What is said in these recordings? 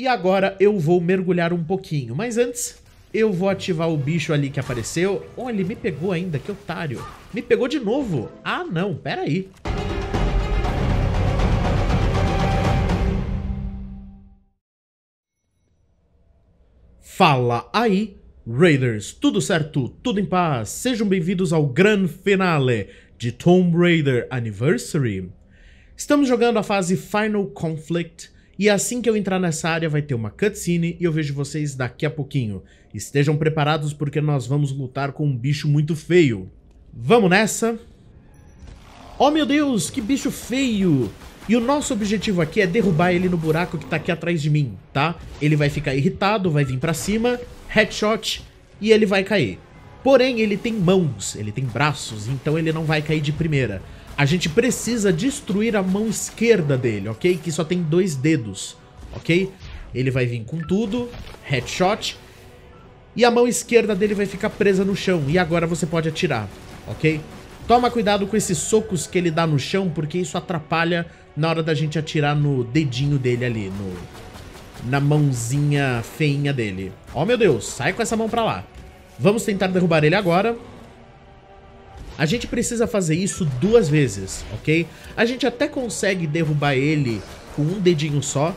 E agora eu vou mergulhar um pouquinho, mas antes eu vou ativar o bicho ali que apareceu. Olha, ele me pegou ainda, que otário. Me pegou de novo. Ah, não, peraí. Fala aí, Raiders! Tudo certo? Tudo em paz? Sejam bem-vindos ao grande finale de Tomb Raider Anniversary. Estamos jogando a fase Final Conflict e assim que eu entrar nessa área vai ter uma cutscene e eu vejo vocês daqui a pouquinho. Estejam preparados porque nós vamos lutar com um bicho muito feio. Vamos nessa? Oh meu Deus, que bicho feio! E o nosso objetivo aqui é derrubar ele no buraco que tá aqui atrás de mim, tá? Ele vai ficar irritado, vai vir pra cima, headshot, e ele vai cair. Porém, ele tem mãos, ele tem braços, então ele não vai cair de primeira. A gente precisa destruir a mão esquerda dele, ok? Que só tem dois dedos, ok? Ele vai vir com tudo, headshot. E a mão esquerda dele vai ficar presa no chão. E agora você pode atirar, ok? Toma cuidado com esses socos que ele dá no chão, porque isso atrapalha na hora da gente atirar no dedinho dele ali, no, na mãozinha feinha dele. Ó, oh, meu Deus, sai com essa mão pra lá. Vamos tentar derrubar ele agora. A gente precisa fazer isso duas vezes, ok? A gente até consegue derrubar ele com um dedinho só,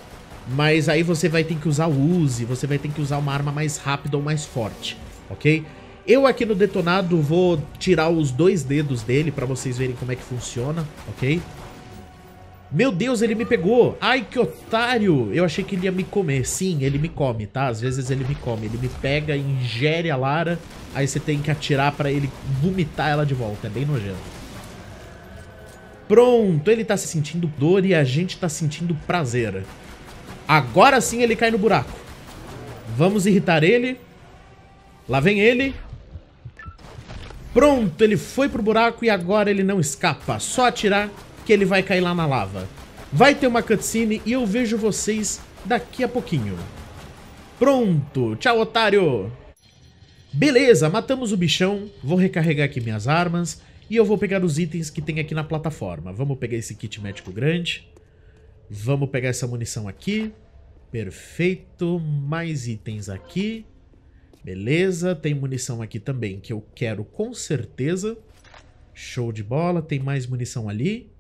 mas aí você vai ter que usar o Uzi, você vai ter que usar uma arma mais rápida ou mais forte, ok? Eu aqui no detonado vou tirar os dois dedos dele para vocês verem como é que funciona, ok? Meu Deus, ele me pegou. Ai, que otário. Eu achei que ele ia me comer. Sim, ele me come, tá? Às vezes ele me come. Ele me pega, ingere a Lara. Aí você tem que atirar pra ele vomitar ela de volta. É bem nojento. Pronto, ele tá se sentindo dor e a gente tá sentindo prazer. Agora sim ele cai no buraco. Vamos irritar ele. Lá vem ele. Pronto, ele foi pro buraco e agora ele não escapa. Só atirar que ele vai cair lá na lava. Vai ter uma cutscene e eu vejo vocês daqui a pouquinho. Pronto, tchau otário! Beleza, matamos o bichão, vou recarregar aqui minhas armas e eu vou pegar os itens que tem aqui na plataforma. Vamos pegar esse kit médico grande, vamos pegar essa munição aqui, perfeito, mais itens aqui, beleza, tem munição aqui também que eu quero com certeza, show de bola, tem mais munição ali.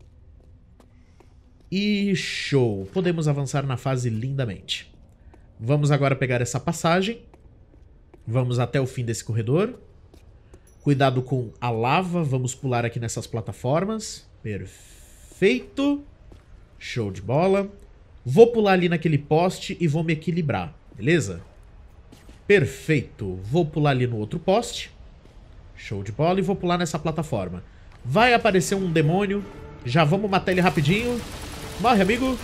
E show! Podemos avançar na fase lindamente. Vamos agora pegar essa passagem. Vamos até o fim desse corredor. Cuidado com a lava. Vamos pular aqui nessas plataformas. Perfeito. Show de bola. Vou pular ali naquele poste e vou me equilibrar, beleza? Perfeito. Vou pular ali no outro poste. Show de bola. E vou pular nessa plataforma. Vai aparecer um demônio. Já vamos matar ele rapidinho. Morre, amigo.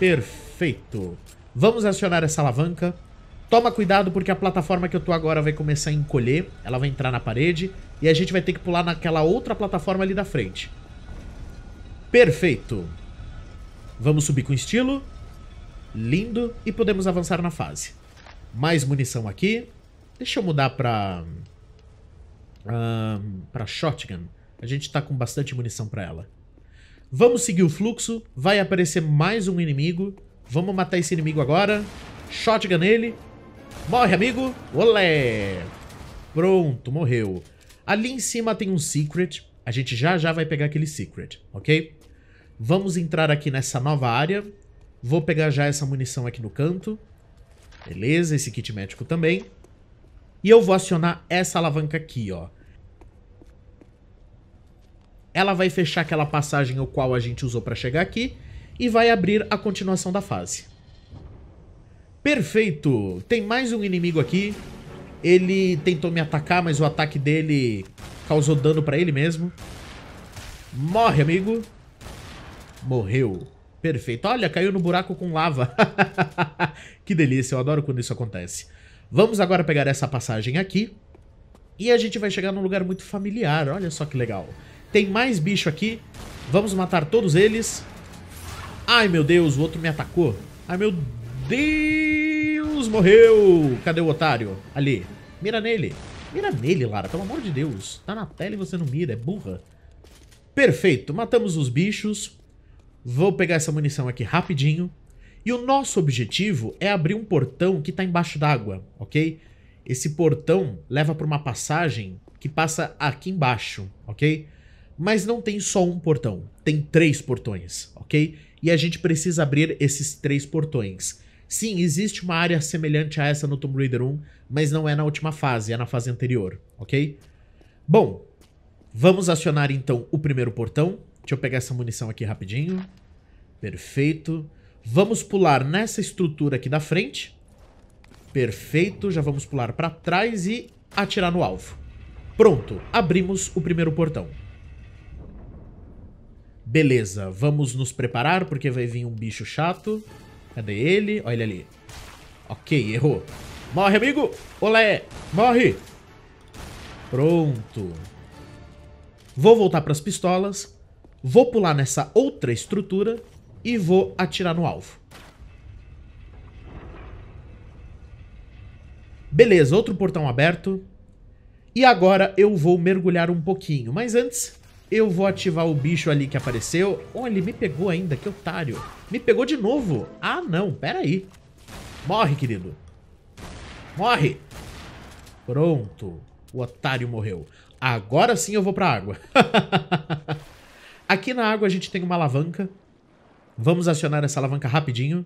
Perfeito. Vamos acionar essa alavanca. Toma cuidado porque a plataforma que eu tô agora vai começar a encolher. Ela vai entrar na parede. E a gente vai ter que pular naquela outra plataforma ali da frente. Perfeito. Vamos subir com estilo. Lindo. E podemos avançar na fase. Mais munição aqui. Deixa eu mudar pra... Um, pra shotgun. A gente tá com bastante munição pra ela. Vamos seguir o fluxo. Vai aparecer mais um inimigo. Vamos matar esse inimigo agora. Shotgun nele. Morre, amigo. Olé. Pronto, morreu. Ali em cima tem um secret. A gente já já vai pegar aquele secret, ok? Vamos entrar aqui nessa nova área. Vou pegar já essa munição aqui no canto. Beleza, esse kit médico também. E eu vou acionar essa alavanca aqui, ó. Ela vai fechar aquela passagem o qual a gente usou para chegar aqui e vai abrir a continuação da fase. Perfeito! Tem mais um inimigo aqui. Ele tentou me atacar, mas o ataque dele causou dano pra ele mesmo. Morre, amigo. Morreu. Perfeito. Olha, caiu no buraco com lava. que delícia, eu adoro quando isso acontece. Vamos agora pegar essa passagem aqui. E a gente vai chegar num lugar muito familiar, olha só que legal. Tem mais bicho aqui. Vamos matar todos eles. Ai, meu Deus, o outro me atacou. Ai, meu Deus, morreu. Cadê o otário? Ali. Mira nele. Mira nele, Lara, pelo amor de Deus. Tá na tela e você não mira, é burra. Perfeito, matamos os bichos. Vou pegar essa munição aqui rapidinho. E o nosso objetivo é abrir um portão que tá embaixo d'água, ok? Esse portão leva para uma passagem que passa aqui embaixo, ok? Mas não tem só um portão, tem três portões, ok? E a gente precisa abrir esses três portões. Sim, existe uma área semelhante a essa no Tomb Raider 1, mas não é na última fase, é na fase anterior, ok? Bom, vamos acionar então o primeiro portão. Deixa eu pegar essa munição aqui rapidinho. Perfeito. Vamos pular nessa estrutura aqui da frente. Perfeito, já vamos pular para trás e atirar no alvo. Pronto, abrimos o primeiro portão. Beleza, vamos nos preparar porque vai vir um bicho chato. Cadê ele? Olha ele ali. Ok, errou. Morre, amigo! Olé! Morre! Pronto. Vou voltar para as pistolas. Vou pular nessa outra estrutura e vou atirar no alvo. Beleza, outro portão aberto. E agora eu vou mergulhar um pouquinho. Mas antes, eu vou ativar o bicho ali que apareceu. Oh, ele me pegou ainda, que otário. Me pegou de novo. Ah, não, pera aí. Morre, querido. Morre. Pronto. O otário morreu. Agora sim eu vou pra água. Aqui na água a gente tem uma alavanca. Vamos acionar essa alavanca rapidinho.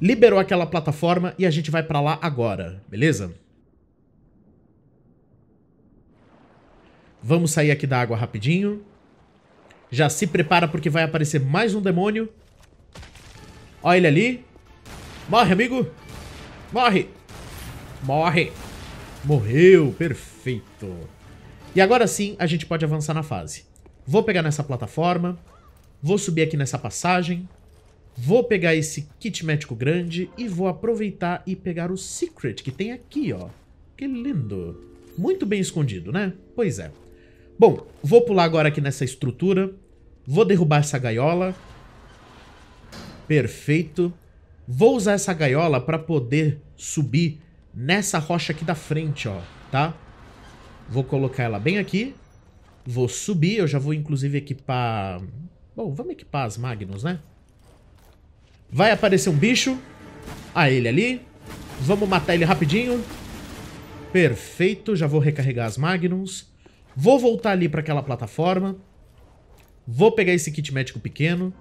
Liberou aquela plataforma e a gente vai pra lá agora, beleza? Beleza? Vamos sair aqui da água rapidinho. Já se prepara porque vai aparecer mais um demônio. Olha ele ali. Morre, amigo. Morre. Morre. Morreu. Perfeito. E agora sim, a gente pode avançar na fase. Vou pegar nessa plataforma. Vou subir aqui nessa passagem. Vou pegar esse kit médico grande e vou aproveitar e pegar o secret que tem aqui, ó. Que lindo. Muito bem escondido, né? Pois é. Bom, vou pular agora aqui nessa estrutura. Vou derrubar essa gaiola. Perfeito. Vou usar essa gaiola para poder subir nessa rocha aqui da frente, ó, tá? Vou colocar ela bem aqui. Vou subir, eu já vou inclusive equipar... Bom, vamos equipar as Magnus, né? Vai aparecer um bicho. A ah, ele ali. Vamos matar ele rapidinho. Perfeito, já vou recarregar as Magnums. Vou voltar ali para aquela plataforma. Vou pegar esse kit médico pequeno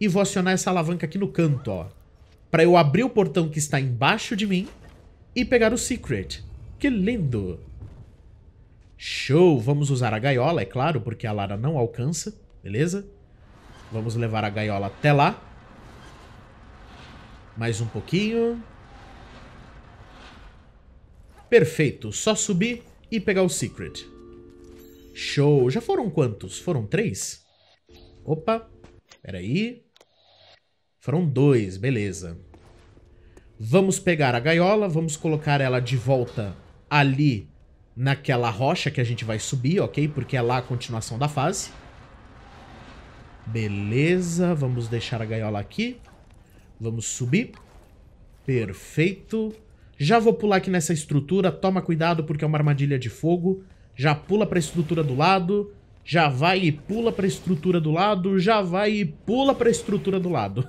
e vou acionar essa alavanca aqui no canto, ó. Pra eu abrir o portão que está embaixo de mim e pegar o secret. Que lindo! Show! Vamos usar a gaiola, é claro, porque a Lara não alcança, beleza? Vamos levar a gaiola até lá. Mais um pouquinho. Perfeito, só subir e pegar o secret. Show. Já foram quantos? Foram três? Opa, peraí. Foram dois, beleza. Vamos pegar a gaiola, vamos colocar ela de volta ali naquela rocha que a gente vai subir, ok? Porque é lá a continuação da fase. Beleza, vamos deixar a gaiola aqui. Vamos subir. Perfeito. Já vou pular aqui nessa estrutura, toma cuidado porque é uma armadilha de fogo já pula pra estrutura do lado, já vai e pula pra estrutura do lado, já vai e pula pra estrutura do lado.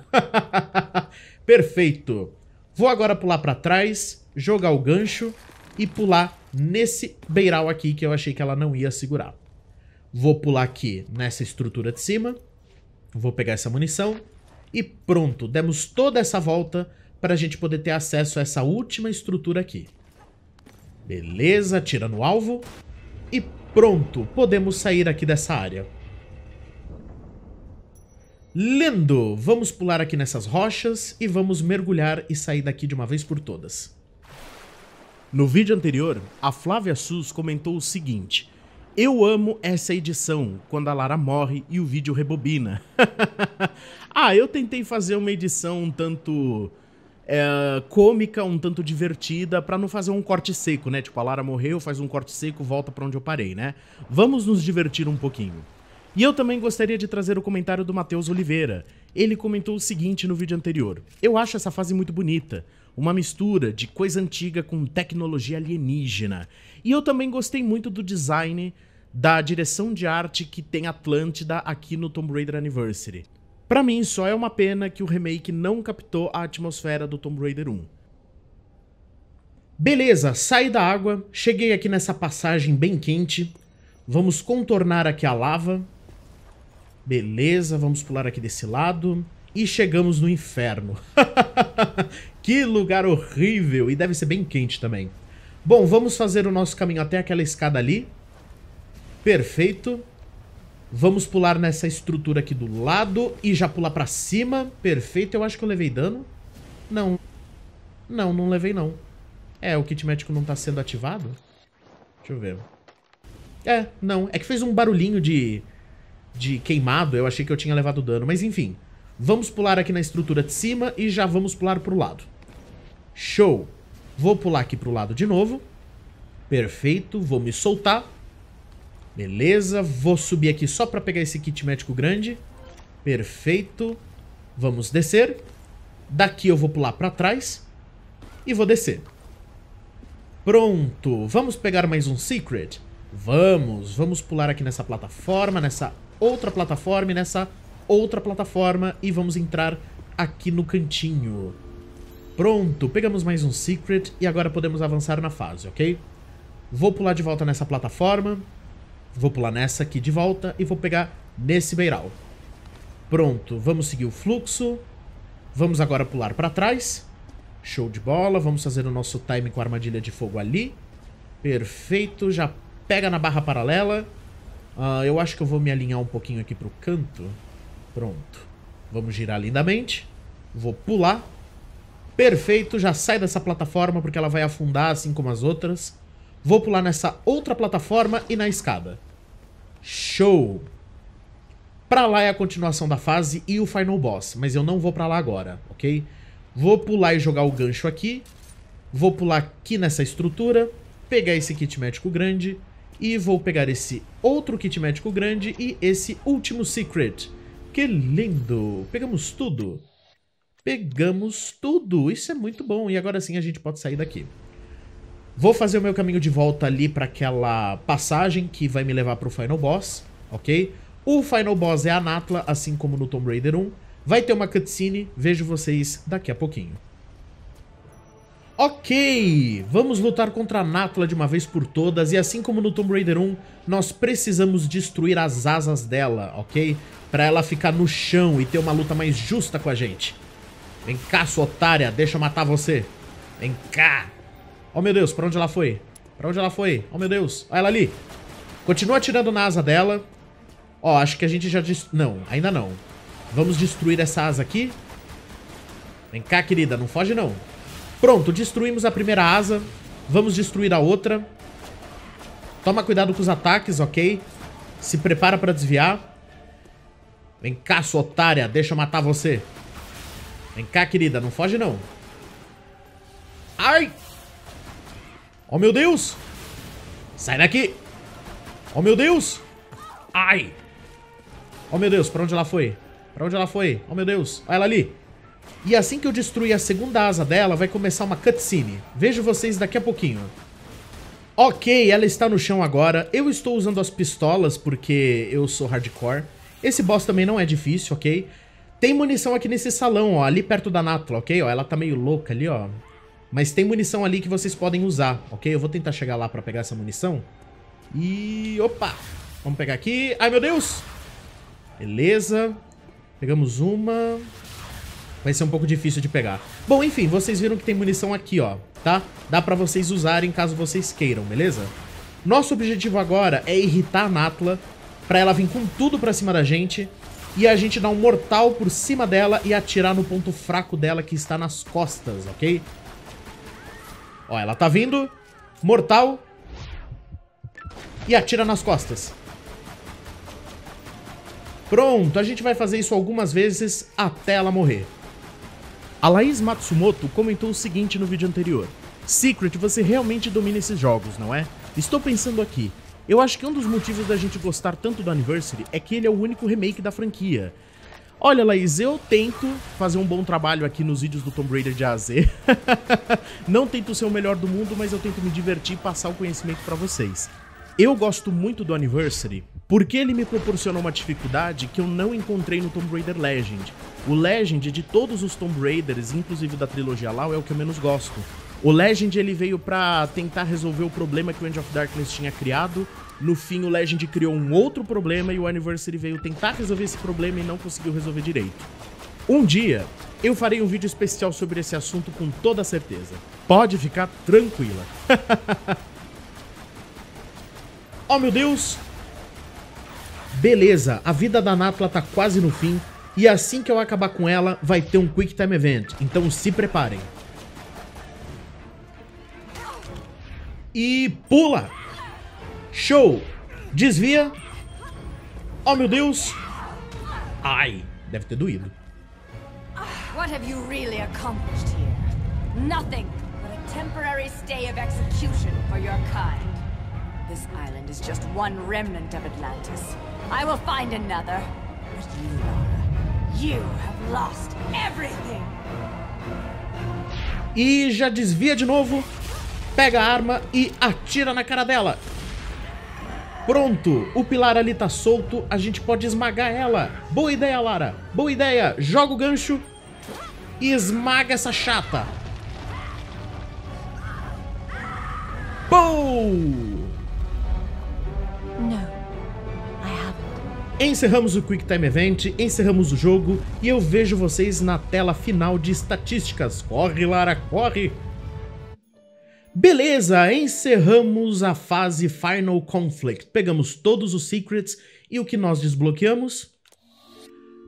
Perfeito. Vou agora pular pra trás, jogar o gancho e pular nesse beiral aqui que eu achei que ela não ia segurar. Vou pular aqui nessa estrutura de cima, vou pegar essa munição e pronto, demos toda essa volta para a gente poder ter acesso a essa última estrutura aqui. Beleza, tira no alvo. E pronto, podemos sair aqui dessa área. Lindo! Vamos pular aqui nessas rochas e vamos mergulhar e sair daqui de uma vez por todas. No vídeo anterior, a Flávia Sus comentou o seguinte. Eu amo essa edição, quando a Lara morre e o vídeo rebobina. ah, eu tentei fazer uma edição um tanto é, cômica, um tanto divertida, para não fazer um corte seco, né? Tipo, a Lara morreu, faz um corte seco, volta para onde eu parei, né? Vamos nos divertir um pouquinho. E eu também gostaria de trazer o comentário do Matheus Oliveira. Ele comentou o seguinte no vídeo anterior: Eu acho essa fase muito bonita, uma mistura de coisa antiga com tecnologia alienígena. E eu também gostei muito do design da direção de arte que tem Atlântida aqui no Tomb Raider Anniversary. Para mim, só é uma pena que o remake não captou a atmosfera do Tomb Raider 1. Beleza, saí da água, cheguei aqui nessa passagem bem quente. Vamos contornar aqui a lava. Beleza, vamos pular aqui desse lado. E chegamos no inferno. que lugar horrível! E deve ser bem quente também. Bom, vamos fazer o nosso caminho até aquela escada ali. Perfeito. Vamos pular nessa estrutura aqui do lado e já pular pra cima. Perfeito, eu acho que eu levei dano. Não. Não, não levei não. É, o kit médico não tá sendo ativado? Deixa eu ver. É, não. É que fez um barulhinho de, de queimado, eu achei que eu tinha levado dano. Mas enfim, vamos pular aqui na estrutura de cima e já vamos pular pro lado. Show! Vou pular aqui pro lado de novo. Perfeito, vou me soltar. Beleza, vou subir aqui só pra pegar esse kit médico grande. Perfeito. Vamos descer. Daqui eu vou pular pra trás. E vou descer. Pronto, vamos pegar mais um secret? Vamos, vamos pular aqui nessa plataforma, nessa outra plataforma e nessa outra plataforma e vamos entrar aqui no cantinho. Pronto, pegamos mais um secret e agora podemos avançar na fase, ok? Vou pular de volta nessa plataforma, Vou pular nessa aqui de volta e vou pegar nesse beiral. Pronto, vamos seguir o fluxo. Vamos agora pular para trás. Show de bola. Vamos fazer o nosso time com a armadilha de fogo ali. Perfeito. Já pega na barra paralela. Uh, eu acho que eu vou me alinhar um pouquinho aqui pro canto. Pronto. Vamos girar lindamente. Vou pular. Perfeito. Já sai dessa plataforma porque ela vai afundar assim como as outras. Vou pular nessa outra plataforma e na escada. Show! Pra lá é a continuação da fase e o final boss, mas eu não vou pra lá agora, ok? Vou pular e jogar o gancho aqui. Vou pular aqui nessa estrutura, pegar esse kit médico grande e vou pegar esse outro kit médico grande e esse último secret. Que lindo! Pegamos tudo! Pegamos tudo! Isso é muito bom! E agora sim a gente pode sair daqui. Vou fazer o meu caminho de volta ali para aquela passagem que vai me levar para o Final Boss, ok? O Final Boss é a Natla, assim como no Tomb Raider 1. Vai ter uma cutscene, vejo vocês daqui a pouquinho. Ok, vamos lutar contra a Natla de uma vez por todas e assim como no Tomb Raider 1, nós precisamos destruir as asas dela, ok? Pra ela ficar no chão e ter uma luta mais justa com a gente. Vem cá, sua otária, deixa eu matar você. Vem cá. Oh, meu Deus, pra onde ela foi? Pra onde ela foi? Oh, meu Deus. Olha ela ali. Continua atirando na asa dela. Ó, oh, acho que a gente já... Dest... Não, ainda não. Vamos destruir essa asa aqui. Vem cá, querida. Não foge, não. Pronto, destruímos a primeira asa. Vamos destruir a outra. Toma cuidado com os ataques, ok? Se prepara pra desviar. Vem cá, sua otária. Deixa eu matar você. Vem cá, querida. Não foge, não. Ai! Oh, meu Deus! Sai daqui! Oh, meu Deus! Ai! Oh, meu Deus, pra onde ela foi? Pra onde ela foi? Oh, meu Deus! Olha ela ali! E assim que eu destruir a segunda asa dela, vai começar uma cutscene. Vejo vocês daqui a pouquinho. Ok, ela está no chão agora. Eu estou usando as pistolas porque eu sou hardcore. Esse boss também não é difícil, ok? Tem munição aqui nesse salão, ó, ali perto da Natla, ok? Ó, ela tá meio louca ali, ó. Mas tem munição ali que vocês podem usar, ok? Eu vou tentar chegar lá pra pegar essa munição. E... opa! Vamos pegar aqui. Ai, meu Deus! Beleza. Pegamos uma. Vai ser um pouco difícil de pegar. Bom, enfim, vocês viram que tem munição aqui, ó, tá? Dá pra vocês usarem caso vocês queiram, beleza? Nosso objetivo agora é irritar a Natla pra ela vir com tudo pra cima da gente e a gente dar um mortal por cima dela e atirar no ponto fraco dela que está nas costas, ok? Ó, ela tá vindo. Mortal. E atira nas costas. Pronto, a gente vai fazer isso algumas vezes até ela morrer. A Laís Matsumoto comentou o seguinte no vídeo anterior. Secret, você realmente domina esses jogos, não é? Estou pensando aqui. Eu acho que um dos motivos da gente gostar tanto do Anniversary é que ele é o único remake da franquia. Olha, Laís, eu tento fazer um bom trabalho aqui nos vídeos do Tomb Raider de AZ. Não tento ser o melhor do mundo, mas eu tento me divertir e passar o conhecimento para vocês. Eu gosto muito do Anniversary porque ele me proporcionou uma dificuldade que eu não encontrei no Tomb Raider Legend. O Legend de todos os Tomb Raiders, inclusive da trilogia Law, é o que eu menos gosto. O Legend ele veio para tentar resolver o problema que o End of Darkness tinha criado no fim, o Legend criou um outro problema e o Anniversary veio tentar resolver esse problema e não conseguiu resolver direito. Um dia, eu farei um vídeo especial sobre esse assunto com toda certeza. Pode ficar tranquila. oh, meu Deus! Beleza, a vida da Natla tá quase no fim e assim que eu acabar com ela, vai ter um Quick Time Event, então se preparem. E pula! Show! Desvia. Oh, meu Deus. Ai, deve ter doído. What have you really accomplished here? Nothing but a temporary stay of execution for your kind. This island is just one remnant of Atlantis. I will find another. But you, Lara, you have lost everything. E já desvia de novo, pega a arma e atira na cara dela. Pronto, o pilar ali tá solto, a gente pode esmagar ela. Boa ideia, Lara. Boa ideia. Joga o gancho e esmaga essa chata. Pou! Encerramos o Quick Time Event, encerramos o jogo e eu vejo vocês na tela final de estatísticas. Corre, Lara, corre! Beleza, encerramos a fase Final Conflict. Pegamos todos os secrets e o que nós desbloqueamos?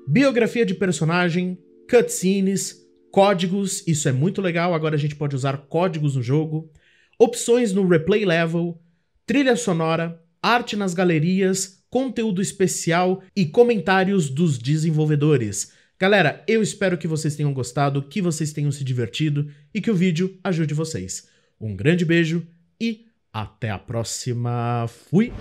Biografia de personagem, cutscenes, códigos, isso é muito legal, agora a gente pode usar códigos no jogo, opções no replay level, trilha sonora, arte nas galerias, conteúdo especial e comentários dos desenvolvedores. Galera, eu espero que vocês tenham gostado, que vocês tenham se divertido e que o vídeo ajude vocês. Um grande beijo e até a próxima. Fui!